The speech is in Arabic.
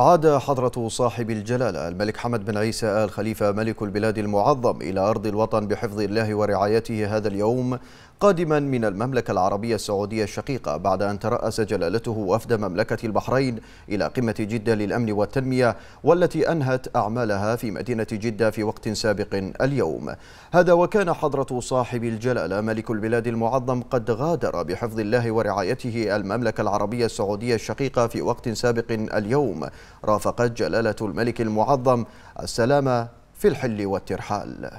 عاد حضرة صاحب الجلالة الملك حمد بن عيسى آل خليفة ملك البلاد المعظم إلى أرض الوطن بحفظ الله ورعايته هذا اليوم قادما من المملكة العربية السعودية الشقيقة بعد أن ترأس جلالته وفد مملكة البحرين إلى قمة جدة للأمن والتنمية والتي أنهت أعمالها في مدينة جدة في وقت سابق اليوم هذا وكان حضرة صاحب الجلالة ملك البلاد المعظم قد غادر بحفظ الله ورعايته المملكة العربية السعودية الشقيقة في وقت سابق اليوم رافقت جلالة الملك المعظم السلام في الحل والترحال